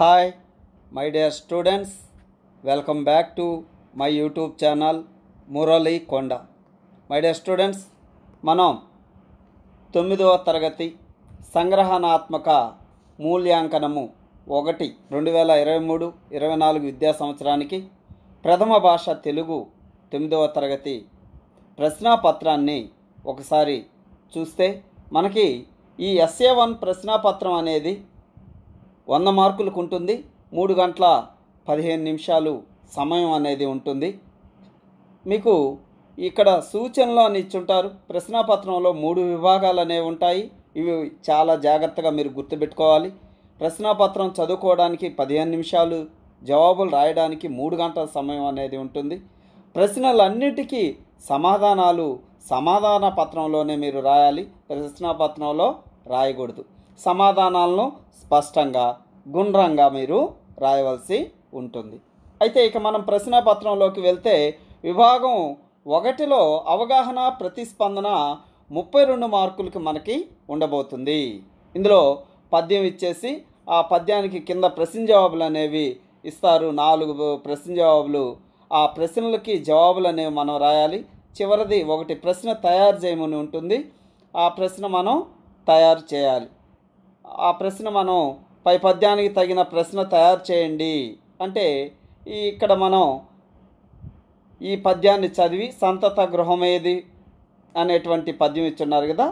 hi my dear students welcome back to my YouTube channel Murali Konda my dear students మనం తొమ్మిదవ తరగతి సంగ్రహణాత్మక మూల్యాంకనము ఒకటి రెండు వేల ఇరవై మూడు ఇరవై నాలుగు విద్యా సంవత్సరానికి ప్రథమ భాష తెలుగు తొమ్మిదవ తరగతి ప్రశ్నాపత్రాన్ని ఒకసారి చూస్తే మనకి ఈ ఎస్ఏ వన్ ప్రశ్నాపత్రం అనేది వంద మార్కులకు ఉంటుంది మూడు గంటల పదిహేను నిమిషాలు సమయం అనేది ఉంటుంది మీకు ఇక్కడ సూచనలు అని ఇచ్చుంటారు ప్రశ్నాపత్రంలో మూడు విభాగాలు అనేవి ఉంటాయి ఇవి చాలా జాగ్రత్తగా మీరు గుర్తుపెట్టుకోవాలి ప్రశ్నాపత్రం చదువుకోవడానికి పదిహేను నిమిషాలు జవాబులు రాయడానికి మూడు గంటల సమయం అనేది ఉంటుంది ప్రశ్నలన్నిటికీ సమాధానాలు సమాధాన పత్రంలోనే మీరు రాయాలి ప్రశ్నాపత్రంలో రాయకూడదు సమాధానాలను స్పష్టంగా గుండ్రంగా మీరు రాయవలసి ఉంటుంది అయితే ఇక మనం ప్రశ్నపత్రంలోకి వెళ్తే విభాగం ఒకటిలో అవగాహన ప్రతిస్పందన ముప్పై రెండు మార్కులకి మనకి ఉండబోతుంది ఇందులో పద్యం ఇచ్చేసి ఆ పద్యానికి కింద ప్రశ్న జవాబులు అనేవి ఇస్తారు నాలుగు ప్రశ్న జవాబులు ఆ ప్రశ్నలకి జవాబులు అనేవి మనం రాయాలి చివరిది ఒకటి ప్రశ్న తయారు చేయమని ఉంటుంది ఆ ప్రశ్న మనం తయారు చేయాలి ఆ ప్రశ్న మనం పై పద్యానికి తగిన ప్రశ్న తయారు చేయండి అంటే ఈ ఇక్కడ మనం ఈ పద్యాన్ని చదివి సంతత గృహం ఏది అనేటువంటి పద్యం ఇచ్చున్నారు కదా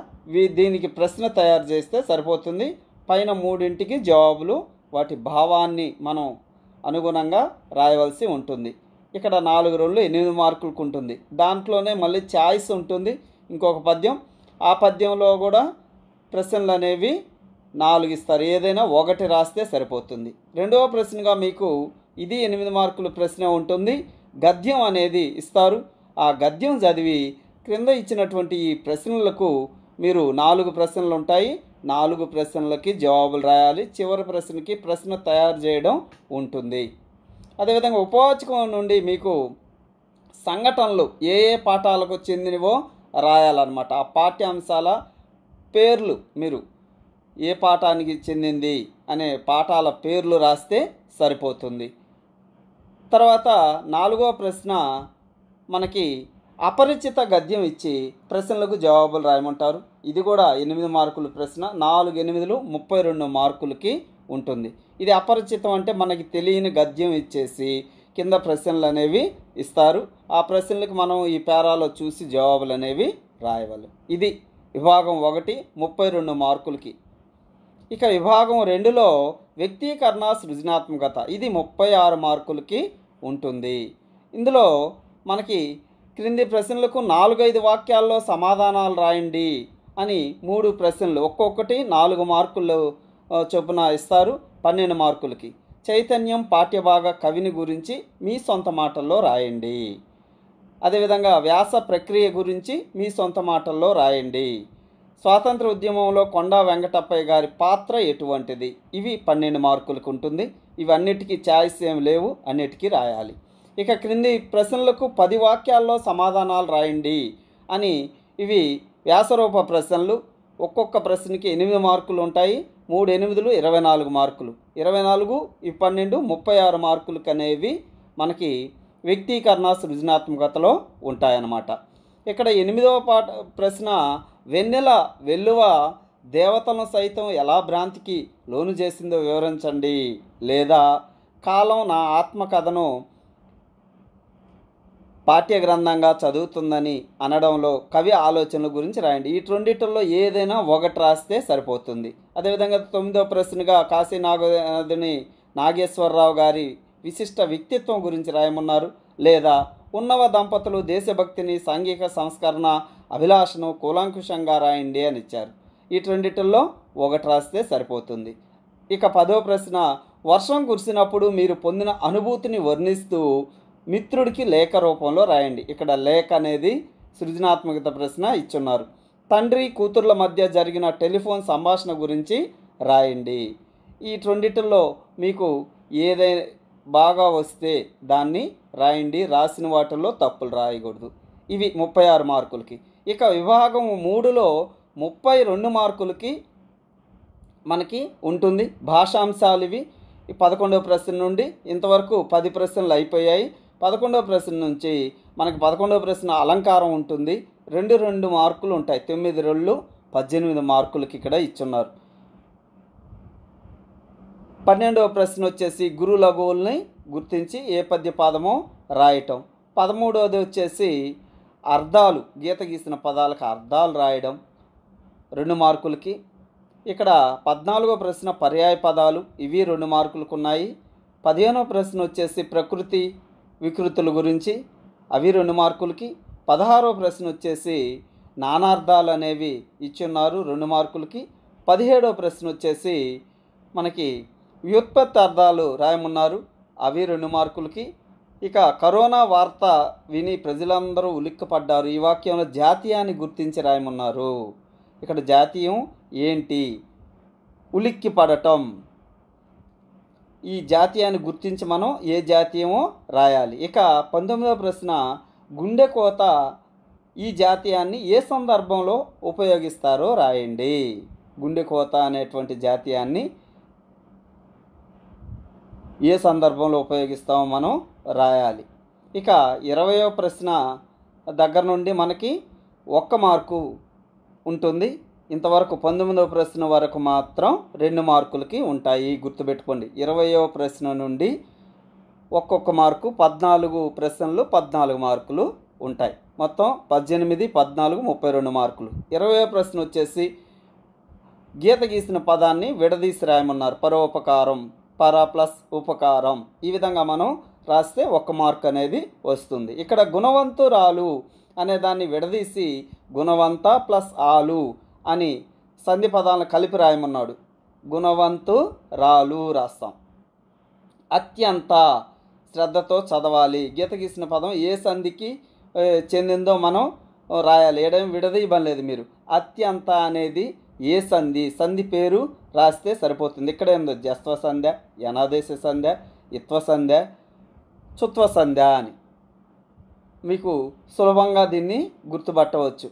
దీనికి ప్రశ్న తయారు చేస్తే సరిపోతుంది పైన మూడింటికి జవాబులు వాటి భావాన్ని మనం అనుగుణంగా రాయవలసి ఉంటుంది ఇక్కడ నాలుగు రోజులు ఎనిమిది మార్కులకు ఉంటుంది దాంట్లోనే మళ్ళీ ఛాయిస్ ఉంటుంది ఇంకొక పద్యం ఆ పద్యంలో కూడా ప్రశ్నలు అనేవి నాలుగు ఇస్తారు ఏదైనా ఒకటి రాస్తే సరిపోతుంది రెండవ ప్రశ్నగా మీకు ఇది ఎనిమిది మార్కుల ప్రశ్న ఉంటుంది గద్యం అనేది ఇస్తారు ఆ గద్యం చదివి క్రింద ఇచ్చినటువంటి ఈ ప్రశ్నలకు మీరు నాలుగు ప్రశ్నలు ఉంటాయి నాలుగు ప్రశ్నలకి జవాబులు రాయాలి చివరి ప్రశ్నకి ప్రశ్న తయారు చేయడం ఉంటుంది అదేవిధంగా ఉపవాచకం నుండి మీకు సంఘటనలు ఏ ఏ పాఠాలకు చెందినవో రాయాలన్నమాట ఆ పాఠ్యాంశాల పేర్లు మీరు ఏ పాఠానికి చెందింది అనే పాఠాల పేర్లు రాస్తే సరిపోతుంది తర్వాత నాలుగో ప్రశ్న మనకి అపరిచిత గద్యం ఇచ్చి ప్రశ్నలకు జవాబులు రాయమంటారు ఇది కూడా ఎనిమిది మార్కుల ప్రశ్న నాలుగు ఎనిమిదిలు ముప్పై రెండు మార్కులకి ఉంటుంది ఇది అపరిచితం అంటే మనకి తెలియని గద్యం ఇచ్చేసి కింద ప్రశ్నలు అనేవి ఇస్తారు ఆ ప్రశ్నలకు మనం ఈ పేరాలో చూసి జవాబులు అనేవి రాయవాలి ఇది విభాగం ఒకటి ముప్పై రెండు మార్కులకి ఇక విభాగం రెండులో వ్యక్తీకరణ సృజనాత్మకత ఇది ముప్పై ఆరు మార్కులకి ఉంటుంది ఇందులో మనకి క్రింది ప్రశ్నలకు నాలుగైదు వాక్యాల్లో సమాధానాలు రాయండి అని మూడు ప్రశ్నలు ఒక్కొక్కటి నాలుగు మార్కులు చొప్పున ఇస్తారు పన్నెండు మార్కులకి చైతన్యం పాఠ్యభాగ కవిని గురించి మీ సొంత మాటల్లో రాయండి అదేవిధంగా వ్యాస ప్రక్రియ గురించి మీ సొంత మాటల్లో రాయండి స్వాతంత్ర ఉద్యమంలో కొండా వెంకటప్పయ్య గారి పాత్ర ఎటువంటిది ఇవి పన్నెండు మార్కులకు ఉంటుంది ఇవన్నిటికీ ఛాయిస్ ఏం లేవు అన్నిటికీ రాయాలి ఇక క్రింది ప్రశ్నలకు పది వాక్యాల్లో సమాధానాలు రాయండి అని ఇవి వ్యాసరూప ప్రశ్నలు ఒక్కొక్క ప్రశ్నకి ఎనిమిది మార్కులు ఉంటాయి మూడు ఎనిమిదిలు ఇరవై నాలుగు మార్కులు ఇరవై నాలుగు ఈ పన్నెండు ముప్పై ఆరు మార్కులు అనేవి మనకి వ్యక్తీకరణ సృజనాత్మకతలో ఉంటాయన్నమాట ఇక్కడ ఎనిమిదవ పాట ప్రశ్న వెన్నెల వెల్లువ దేవతలను సైతం ఎలా భ్రాంతికి లోను చేసిందో వివరించండి లేదా కాలం నా ఆత్మకథను పాఠ్యగ్రంథంగా చదువుతుందని అనడంలో కవి ఆలోచనల గురించి రాయండి ఈ రెండిటిల్లో ఏదైనా ఒకటి రాస్తే సరిపోతుంది అదేవిధంగా తొమ్మిదో ప్రశ్నగా కాశీ నాగనాథుని నాగేశ్వరరావు గారి విశిష్ట వ్యక్తిత్వం గురించి రాయమన్నారు లేదా ఉన్నవ దంపతులు దేశభక్తిని సాంఘిక సంస్కరణ అభిలాషను కూలంకుషంగా రాయండి అని ఇచ్చారు ఈ రెండిటిల్లో ఒకటి రాస్తే సరిపోతుంది ఇక పదో ప్రశ్న వర్షం కురిసినప్పుడు మీరు పొందిన అనుభూతిని వర్ణిస్తూ మిత్రుడికి లేఖ రూపంలో రాయండి ఇక్కడ లేఖ అనేది సృజనాత్మకత ప్రశ్న ఇచ్చున్నారు తండ్రి కూతుర్ల మధ్య జరిగిన టెలిఫోన్ సంభాషణ గురించి రాయండి ఈ రెండిటిల్లో మీకు ఏదై బాగా వస్తే దాన్ని రాయండి రాసిన వాటిల్లో తప్పులు రాయకూడదు ఇవి ముప్పై ఆరు మార్కులకి ఇక విభాగం మూడులో ముప్పై రెండు మార్కులకి మనకి ఉంటుంది భాషాంశాలు ఇవి పదకొండవ ప్రశ్న నుండి ఇంతవరకు పది ప్రశ్నలు అయిపోయాయి పదకొండవ ప్రశ్న నుంచి మనకి పదకొండవ ప్రశ్న అలంకారం ఉంటుంది రెండు రెండు మార్కులు ఉంటాయి తొమ్మిది రెండు పద్దెనిమిది మార్కులకి ఇక్కడ ఇచ్చున్నారు పన్నెండవ ప్రశ్న వచ్చేసి గురు లఘువుల్ని గుర్తించి ఏ పద్య పాదమో రాయటం పదమూడవది వచ్చేసి అర్థాలు గీత గీసిన పదాలకు అర్థాలు రాయడం రెండు మార్కులకి ఇక్కడ పద్నాలుగో ప్రశ్న పర్యాయ పదాలు ఇవి రెండు మార్కులకు ఉన్నాయి పదిహేనో ప్రశ్న వచ్చేసి ప్రకృతి వికృతుల గురించి అవి రెండు మార్కులకి పదహారో ప్రశ్న వచ్చేసి నానార్థాలు అనేవి ఇచ్చున్నారు రెండు మార్కులకి పదిహేడో ప్రశ్న వచ్చేసి మనకి వ్యుత్పత్తి అర్థాలు రాయమన్నారు అవి రెండు మార్కులకి ఇక కరోనా వార్త విని ప్రజలందరూ ఉలిక్కపడ్డారు ఈ వాక్యంలో జాతీయాన్ని గుర్తించి రాయమన్నారు ఇక్కడ జాతీయం ఏంటి ఉలిక్కిపడటం ఈ జాతీయాన్ని గుర్తించి మనం ఏ జాతీయమో రాయాలి ఇక పంతొమ్మిదవ ప్రశ్న గుండె కోత ఈ జాతీయాన్ని ఏ సందర్భంలో ఉపయోగిస్తారో రాయండి గుండె కోత అనేటువంటి జాతీయాన్ని ఏ సందర్భంలో ఉపయోగిస్తామో మనం రాయాలి ఇక ఇరవయో ప్రశ్న దగ్గర నుండి మనకి ఒక్క మార్కు ఉంటుంది ఇంతవరకు పంతొమ్మిదవ ప్రశ్న వరకు మాత్రం రెండు మార్కులకి ఉంటాయి గుర్తుపెట్టుకోండి ఇరవయో ప్రశ్న నుండి ఒక్కొక్క మార్కు పద్నాలుగు ప్రశ్నలు పద్నాలుగు మార్కులు ఉంటాయి మొత్తం పద్దెనిమిది పద్నాలుగు ముప్పై రెండు మార్కులు ఇరవయో ప్రశ్న వచ్చేసి గీత గీసిన పదాన్ని విడదీసి రాయమన్నారు పరోపకారం పరా ప్లస్ ఉపకారం ఈ విధంగా మనం రాస్తే ఒక మార్క్ అనేది వస్తుంది ఇక్కడ గుణవంతురాలు అనే దాన్ని విడదీసి గుణవంత ప్లస్ ఆలు అని సంధి పదాలను కలిపి రాయమన్నాడు గుణవంతు రాలు రాస్తాం అత్యంత శ్రద్ధతో చదవాలి గీత గీసిన పదం ఏ సంధికి చెందిందో మనం రాయాలి విడదీయబం విడదీయబడలేదు మీరు అత్యంత అనేది ఏ సంధి సంధి పేరు రాస్తే సరిపోతుంది ఇక్కడ ఏందో జస్వ సంధ్య యనాదేశ సంధ్య ఇత్వ సంధ్య చుత్వ సంధ్య అని మీకు సులభంగా దీన్ని గుర్తుపట్టవచ్చు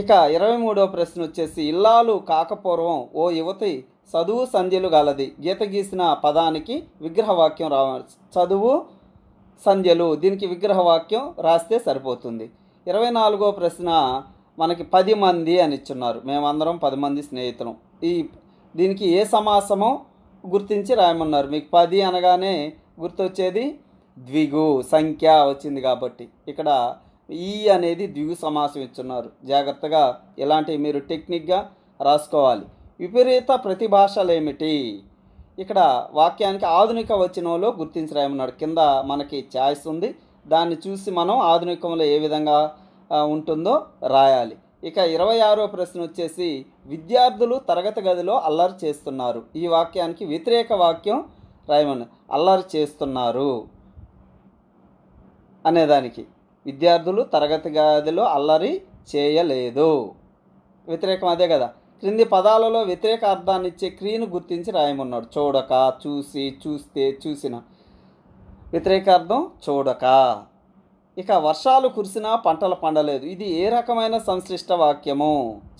ఇక ఇరవై మూడవ ప్రశ్న వచ్చేసి ఇల్లాలు కాకపూర్వం ఓ యువతి చదువు సంధ్యలు గలది గీత గీసిన పదానికి విగ్రహవాక్యం రావాలి చదువు సంధ్యలు దీనికి విగ్రహవాక్యం రాస్తే సరిపోతుంది ఇరవై నాలుగో ప్రశ్న మనకి పది మంది అని ఇచ్చున్నారు మేమందరం పది మంది స్నేహితులం ఈ దీనికి ఏ సమాసమో గుర్తించి రాయమన్నారు మీకు పది అనగానే గుర్తొచ్చేది ద్విగు సంఖ్య వచ్చింది కాబట్టి ఇక్కడ ఈ అనేది ద్విగు సమాసం ఇచ్చున్నారు జాగ్రత్తగా ఇలాంటివి మీరు టెక్నిక్గా రాసుకోవాలి విపరీత ప్రతిభాషలు ఏమిటి ఇక్కడ వాక్యానికి ఆధునిక వచనంలో గుర్తించి రాయమన్నాడు కింద మనకి ఛాయిస్ ఉంది దాన్ని చూసి మనం ఆధునికంలో ఏ విధంగా ఉంటుందో రాయాలి ఇక ఇరవై ఆరో ప్రశ్న వచ్చేసి విద్యార్థులు తరగతి గదిలో అల్లరి చేస్తున్నారు ఈ వాక్యానికి వ్యతిరేక వాక్యం రాయమని అల్లరి చేస్తున్నారు అనేదానికి విద్యార్థులు తరగతి గదిలో అల్లరి చేయలేదు వ్యతిరేకం అదే కదా క్రింది పదాలలో వ్యతిరేక అర్థాన్ని ఇచ్చే క్రియను గుర్తించి రాయమన్నాడు చూడక చూసి చూస్తే చూసిన వ్యతిరేక అర్థం చూడక ఇక వర్షాలు కురిసినా పంటలు పండలేదు ఇది ఏ రకమైన సంశ్లిష్ట వాక్యము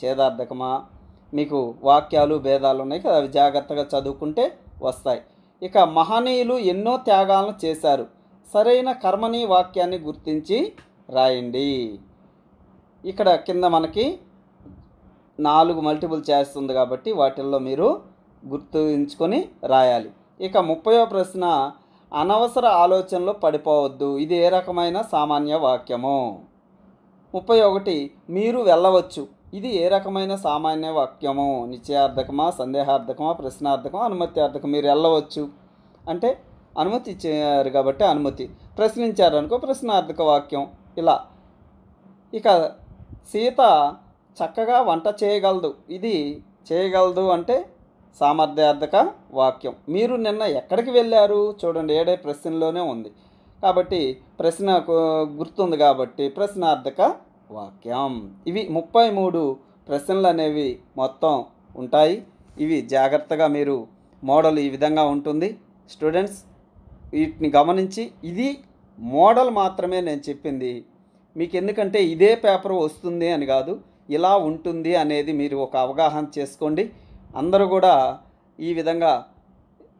చేదార్థకమా మీకు వాక్యాలు భేదాలు ఉన్నాయి కదా అవి జాగ్రత్తగా చదువుకుంటే వస్తాయి ఇక మహనీయులు ఎన్నో త్యాగాలను చేశారు సరైన కర్మని వాక్యాన్ని గుర్తించి రాయండి ఇక్కడ కింద మనకి నాలుగు మల్టిపుల్ చేస్తుంది కాబట్టి వాటిల్లో మీరు గుర్తుంచుకొని రాయాలి ఇక ముప్పయో ప్రశ్న అనవసర ఆలోచనలో పడిపోవద్దు ఇది ఏ రకమైన సామాన్య వాక్యము ముప్పై ఒకటి మీరు వెళ్ళవచ్చు ఇది ఏ రకమైన సామాన్య వాక్యము నిశ్చయార్థకమా సందేహార్థకమా ప్రశ్నార్థకమా అనుమత్యార్థకం మీరు వెళ్ళవచ్చు అంటే అనుమతి ఇచ్చారు కాబట్టి అనుమతి ప్రశ్నించారనుకో ప్రశ్నార్థక వాక్యం ఇలా ఇక సీత చక్కగా వంట చేయగలదు ఇది చేయగలదు అంటే సామర్థ్యార్థక వాక్యం మీరు నిన్న ఎక్కడికి వెళ్ళారు చూడండి ఏడే ప్రశ్నలోనే ఉంది కాబట్టి ప్రశ్న గుర్తుంది కాబట్టి ప్రశ్నార్థక వాక్యం ఇవి ముప్పై మూడు ప్రశ్నలు అనేవి మొత్తం ఉంటాయి ఇవి జాగ్రత్తగా మీరు మోడల్ ఈ విధంగా ఉంటుంది స్టూడెంట్స్ వీటిని గమనించి ఇది మోడల్ మాత్రమే నేను చెప్పింది మీకు ఎందుకంటే ఇదే పేపర్ వస్తుంది అని కాదు ఇలా ఉంటుంది అనేది మీరు ఒక అవగాహన చేసుకోండి అందరూ కూడా ఈ విధంగా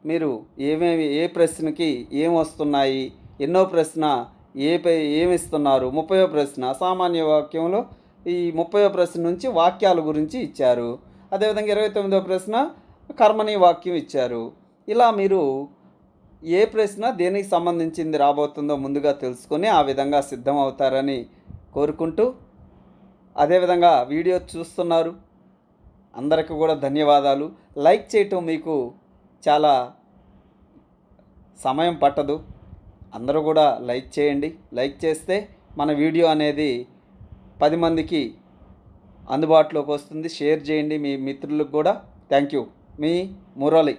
మీరు ఏమేమి ఏ ప్రశ్నకి ఏం వస్తున్నాయి ఎన్నో ప్రశ్న ఏ ఏమిస్తున్నారు ముప్పయో ప్రశ్న సామాన్య వాక్యంలో ఈ ముప్పయో ప్రశ్న నుంచి వాక్యాల గురించి ఇచ్చారు అదేవిధంగా ఇరవై తొమ్మిదో ప్రశ్న కర్మని వాక్యం ఇచ్చారు ఇలా మీరు ఏ ప్రశ్న దేనికి సంబంధించింది రాబోతుందో ముందుగా తెలుసుకొని ఆ విధంగా సిద్ధం అవుతారని కోరుకుంటూ అదేవిధంగా వీడియో చూస్తున్నారు అందరికీ కూడా ధన్యవాదాలు లైక్ చేయటం మీకు చాలా సమయం పట్టదు అందరూ కూడా లైక్ చేయండి లైక్ చేస్తే మన వీడియో అనేది పది మందికి అందుబాటులోకి వస్తుంది షేర్ చేయండి మీ మిత్రులకు కూడా థ్యాంక్ యూ మీ మురళి